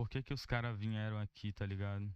Por que que os caras vieram aqui, tá ligado?